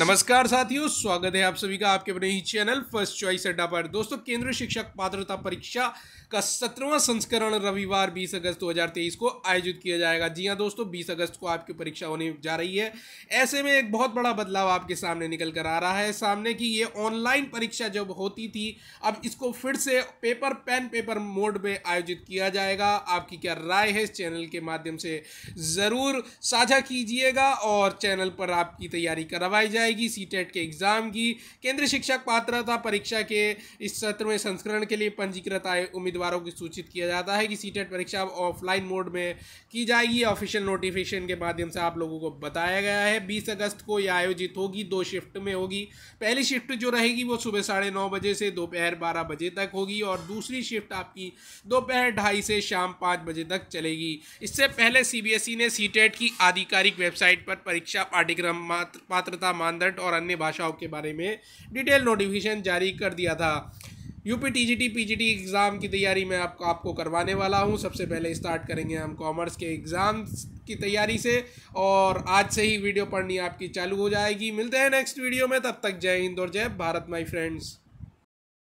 नमस्कार साथियों स्वागत है आप सभी का आपके अपने ही चैनल फर्स्ट चॉइस अड्डा पर दोस्तों केंद्रीय शिक्षक पात्रता परीक्षा का सत्रवा संस्करण रविवार 20 अगस्त 2023 को आयोजित किया जाएगा जी हाँ दोस्तों 20 अगस्त को आपकी परीक्षा होने जा रही है ऐसे में एक बहुत बड़ा बदलाव आपके सामने निकल कर आ रहा है सामने की ये ऑनलाइन परीक्षा जब होती थी अब इसको फिर से पेपर पेन पेपर मोड में आयोजित किया जाएगा आपकी क्या राय है इस चैनल के माध्यम से ज़रूर साझा कीजिएगा और चैनल पर आपकी तैयारी करवाई जाए जाएगी सी e के एग्ज़ाम की केंद्रीय शिक्षक पात्रता परीक्षा के इस सत्र में संस्करण के लिए पंजीकृत आए उम्मीदवारों को सूचित किया जाता है कि सी e परीक्षा अब ऑफलाइन मोड में की जाएगी ऑफिशियल नोटिफिकेशन के माध्यम से आप लोगों को बताया गया है बीस अगस्त को यह आयोजित होगी दो शिफ्ट में होगी पहली शिफ्ट जो रहेगी वो सुबह साढ़े नौ बजे से दोपहर बारह बजे तक होगी और दूसरी शिफ्ट आपकी दोपहर ढाई से शाम पाँच बजे तक चलेगी इससे पहले सीबीएसई e ने सीटेट की आधिकारिक वेबसाइट पर परीक्षा पाठ्यक्रम पात्रता मान मानदंड और अन्य भाषाओं के बारे में डिटेल नोटिफिकेशन जारी कर दिया था यूपी टीजीटी पीजीटी एग्ज़ाम की तैयारी मैं आपको आपको करवाने वाला हूं सबसे पहले स्टार्ट करेंगे हम कॉमर्स के एग्ज़ाम की तैयारी से और आज से ही वीडियो पढ़नी आपकी चालू हो जाएगी मिलते हैं नेक्स्ट वीडियो में तब तक जय हिंद और जय भारत माई फ्रेंड्स